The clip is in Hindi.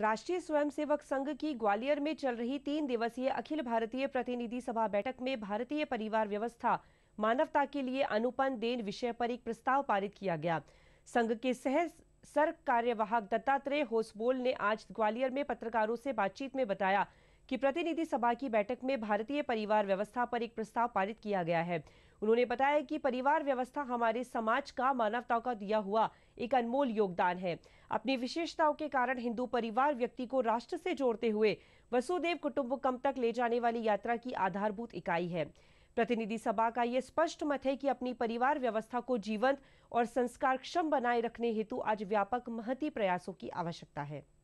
राष्ट्रीय स्वयंसेवक संघ की ग्वालियर में चल रही तीन दिवसीय अखिल भारतीय प्रतिनिधि सभा बैठक में भारतीय परिवार व्यवस्था मानवता के लिए अनुपन देन विषय पर एक प्रस्ताव पारित किया गया संघ के सह सर कार्यवाहक दत्तात्रेय होसबोल ने आज ग्वालियर में पत्रकारों से बातचीत में बताया कि प्रतिनिधि सभा की बैठक में भारतीय परिवार व्यवस्था पर एक प्रस्ताव पारित किया गया है उन्होंने बताया कि परिवार व्यवस्था हमारे समाज का मानवता का दिया हुआ एक अनमोल योगदान है अपनी विशेषताओं के कारण हिंदू परिवार व्यक्ति को राष्ट्र से जोड़ते हुए वसुदेव कुटुंबकम तक ले जाने वाली यात्रा की आधारभूत इकाई है प्रतिनिधि सभा का ये स्पष्ट मत है कि अपनी परिवार व्यवस्था को जीवंत और संस्कारक्षम बनाए रखने हेतु आज व्यापक महती प्रयासों की आवश्यकता है